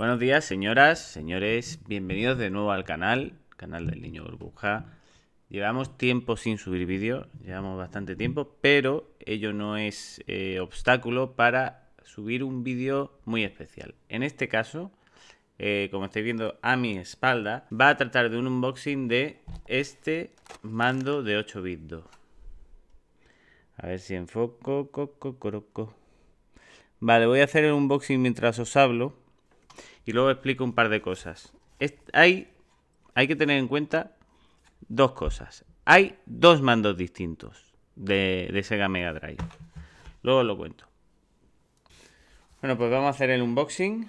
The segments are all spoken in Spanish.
Buenos días, señoras, señores, bienvenidos de nuevo al canal, canal del Niño Burbuja. Llevamos tiempo sin subir vídeos, llevamos bastante tiempo, pero ello no es eh, obstáculo para subir un vídeo muy especial. En este caso, eh, como estáis viendo a mi espalda, va a tratar de un unboxing de este mando de 8 bits A ver si enfoco, coco, co, Vale, voy a hacer el unboxing mientras os hablo y luego explico un par de cosas. hay, hay que tener en cuenta dos cosas. Hay dos mandos distintos de, Sega Mega Drive. Luego lo cuento. Bueno, pues vamos a hacer el unboxing.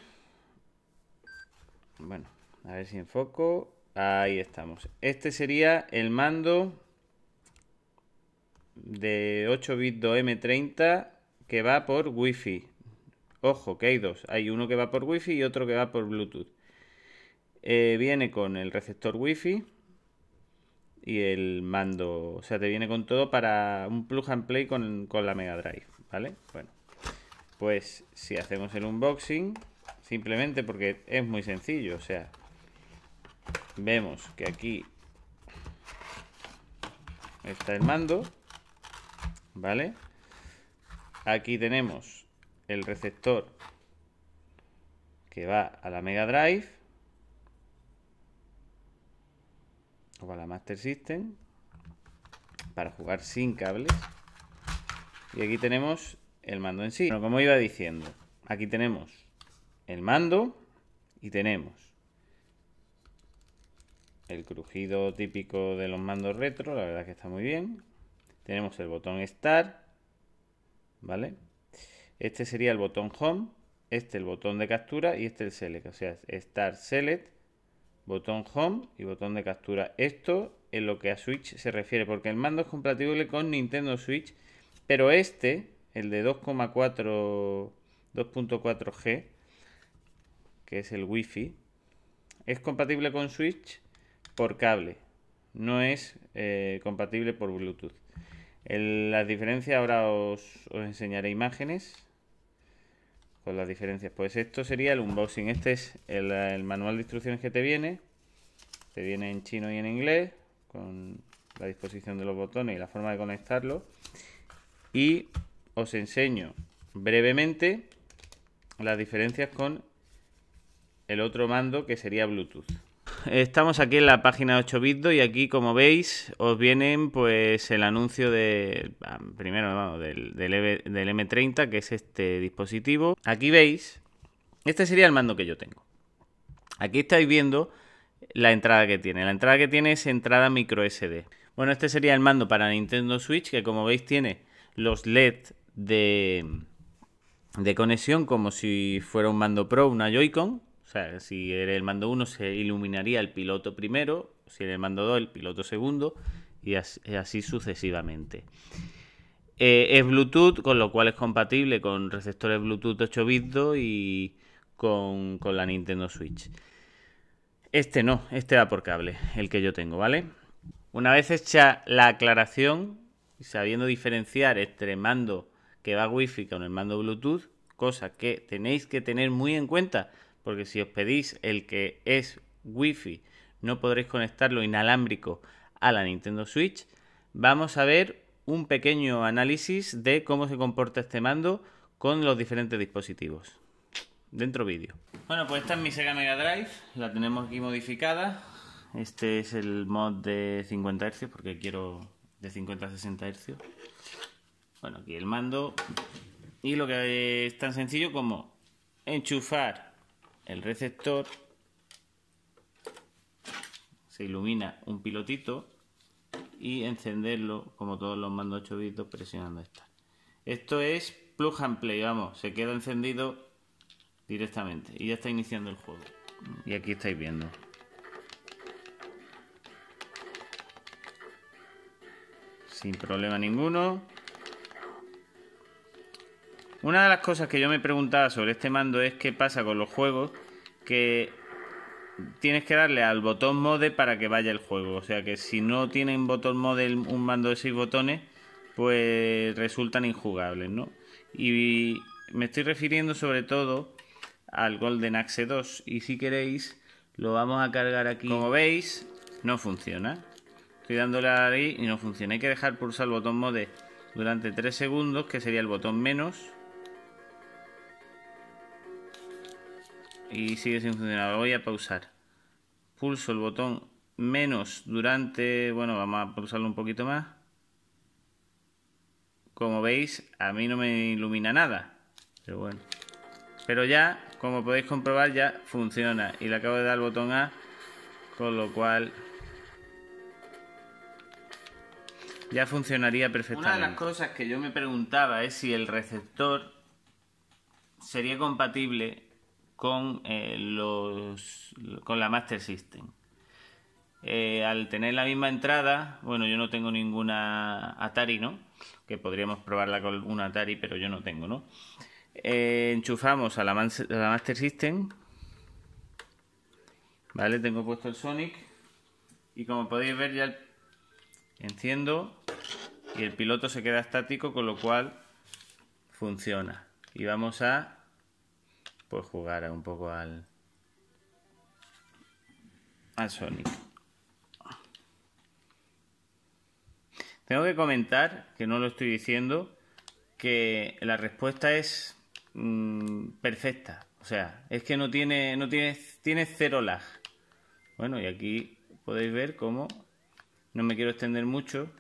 Bueno, a ver si enfoco. Ahí estamos. Este sería el mando de 8 bits 2M30 que va por Wi-Fi. Ojo, que hay dos. Hay uno que va por Wi-Fi y otro que va por Bluetooth. Eh, viene con el receptor Wi-Fi y el mando. O sea, te viene con todo para un plug and play con, con la Mega Drive. ¿Vale? Bueno. Pues si hacemos el unboxing, simplemente porque es muy sencillo. O sea, vemos que aquí está el mando. ¿Vale? Aquí tenemos el receptor que va a la Mega Drive o a la Master System para jugar sin cables. Y aquí tenemos el mando en sí. como iba diciendo, aquí tenemos el mando y tenemos el crujido típico de los mandos retro, la verdad que está muy bien. Tenemos el botón Start, ¿vale? Este sería el botón Home, este el botón de captura y este el Select. O sea, Start Select, botón Home y botón de captura. Esto es lo que a Switch se refiere, porque el mando es compatible con Nintendo Switch, pero este, el de 2,4 2.4G, que es el Wi-Fi, es compatible con Switch por cable, no es eh, compatible por Bluetooth. La las diferencias ahora os enseñaré imágenes con las diferencias. Pues esto sería el unboxing. Este es el, el, manual de instrucciones que te viene. Te viene en chino y en inglés, con la disposición de los botones y la forma de conectarlo. Y os enseño brevemente las diferencias con el otro mando que sería Bluetooth estamos aquí en la página 8 bitdo y aquí como veis os vienen pues el anuncio de ah, primero del, M30 que es este dispositivo. Aquí veis, este sería el mando que yo tengo. Aquí estáis viendo la entrada que tiene. La entrada que tiene es entrada micro SD. Bueno, este sería el mando para Nintendo Switch que como veis tiene los LED de, de conexión como si fuera un mando Pro, una Joy-Con o sea, si era el mando 1 se iluminaría el piloto primero, si era el mando 2 el piloto segundo y así, sucesivamente. Eh, es Bluetooth, con lo cual es compatible con receptores Bluetooth 8 bits y con, la Nintendo Switch. Este no, este va por cable, el que yo tengo, ¿vale? Una vez hecha la aclaración sabiendo diferenciar entre mando que va Wi-Fi con el mando Bluetooth, cosa que tenéis que tener muy en cuenta porque si os pedís el que es Wi-Fi, no podréis conectarlo inalámbrico a la Nintendo Switch, vamos a ver un pequeño análisis de cómo se comporta este mando con los diferentes dispositivos. Dentro vídeo. Bueno, pues esta es mi Sega Mega Drive, la tenemos aquí modificada. Este es el mod de 50 Hz porque quiero de 50 a 60 Hz. Bueno, aquí el mando. Y lo que es tan sencillo como enchufar el receptor se ilumina un pilotito y encenderlo como todos los mandos 8 presionando esta. Esto es plug and play, vamos, se queda encendido directamente y ya está iniciando el juego. Mm. Y aquí estáis viendo. Sin problema ninguno. Una de las cosas que yo me preguntaba sobre este mando es qué pasa con los juegos que tienes que darle al botón mode para que vaya el juego. O sea que si no tienen botón mode un mando de 6 botones, pues resultan injugables, ¿no? Y me estoy refiriendo sobre todo al Golden Axe 2. Y si queréis, lo vamos a cargar aquí. Como veis, no funciona. Estoy dándole a y no funciona. Hay que dejar pulsar el botón mode durante 3 segundos, que sería el botón menos. y sigue sin funcionar. voy a pausar. Pulso el botón menos durante... Bueno, vamos a pausarlo un poquito más. Como veis, a mí no me ilumina nada. Pero bueno. Pero ya, como podéis comprobar, ya funciona. Y le acabo de dar el botón A, con lo cual ya funcionaría perfectamente. Una de las cosas que yo me preguntaba es si el receptor sería compatible con, eh, los, con la Master System. Eh, al tener la misma entrada, bueno, yo no tengo ninguna Atari, ¿no? Que podríamos probarla con una Atari, pero yo no tengo, ¿no? Eh, enchufamos a la, Master System. Vale, tengo puesto el Sonic. Y como podéis ver, ya enciendo y el piloto se queda estático, con lo cual funciona. Y vamos a pues jugar un poco al al Sonic. Tengo que comentar, que no lo estoy diciendo, que la respuesta es mm, perfecta. O sea, es que no tiene, no tiene, tiene cero lag. Bueno, y aquí podéis ver cómo no me quiero extender mucho.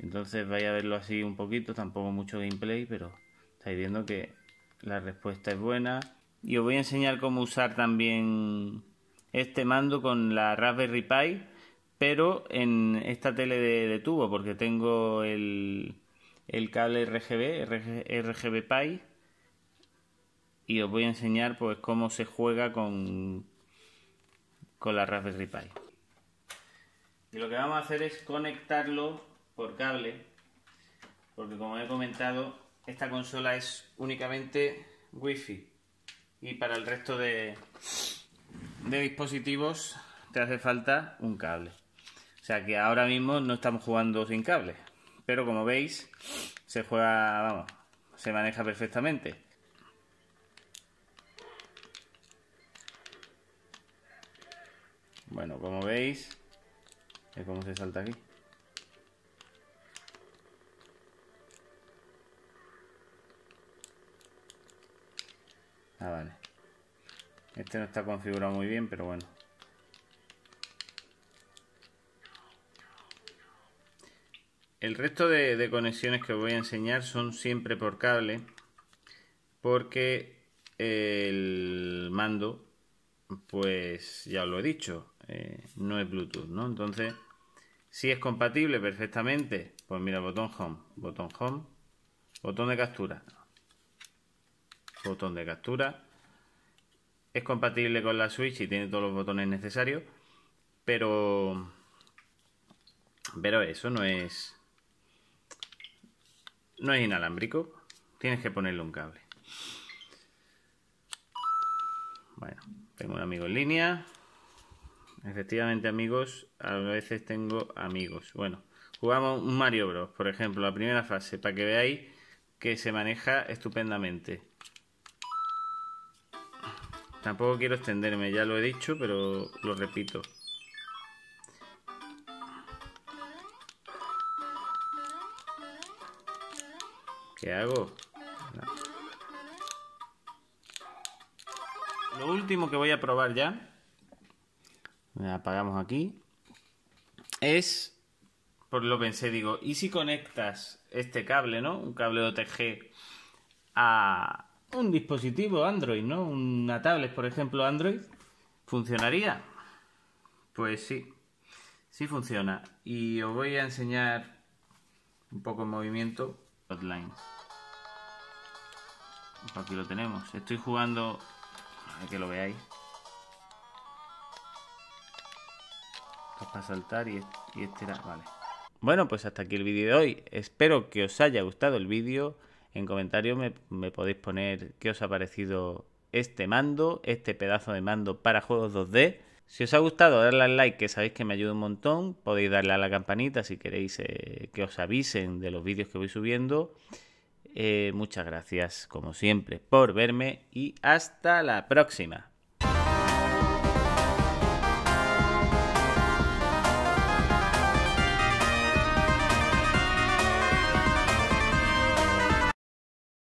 Entonces vais a verlo así un poquito, tampoco mucho gameplay, pero estáis viendo que la respuesta es buena, y os voy a enseñar cómo usar también este mando con la Raspberry Pi pero en esta tele de, tubo porque tengo el, cable RGB, RGB Pi y os voy a enseñar pues cómo se juega con, con la Raspberry Pi y lo que vamos a hacer es conectarlo por cable porque como he comentado esta consola es únicamente wifi y para el resto de, dispositivos te hace falta un cable. O sea que ahora mismo no estamos jugando sin cable, pero como veis se juega, vamos, se maneja perfectamente. Bueno, como veis, es como se salta aquí. Ah, vale. Este no está configurado muy bien, pero bueno. El resto de, conexiones que os voy a enseñar son siempre por cable, porque el mando, pues ya os lo he dicho, eh, no es Bluetooth, ¿no? Entonces, si es compatible perfectamente, pues mira, botón Home, botón Home, botón de captura, botón de captura. Es compatible con la Switch y tiene todos los botones necesarios, pero pero eso no es no es inalámbrico, tienes que ponerle un cable. Bueno, tengo un amigo en línea. Efectivamente, amigos, a veces tengo amigos. Bueno, jugamos un Mario Bros, por ejemplo, la primera fase, para que veáis que se maneja estupendamente. Tampoco quiero extenderme, ya lo he dicho, pero lo repito. ¿Qué hago? Lo último que voy a probar ya, me apagamos aquí, es, por lo pensé, digo, ¿y si conectas este cable, no? Un cable OTG a, un dispositivo Android, ¿no? Una tablet, por ejemplo, Android, ¿funcionaría? Pues sí, sí funciona. Y os voy a enseñar un poco el movimiento Hotline. Aquí lo tenemos. Estoy jugando, para que lo veáis. para saltar y, y vale. Bueno, pues hasta aquí el vídeo de hoy. Espero que os haya gustado el vídeo en comentarios me, podéis poner qué os ha parecido este mando, este pedazo de mando para juegos 2D. Si os ha gustado, darle al like, que sabéis que me ayuda un montón. Podéis darle a la campanita si queréis eh, que os avisen de los vídeos que voy subiendo. Eh, muchas gracias, como siempre, por verme y hasta la próxima.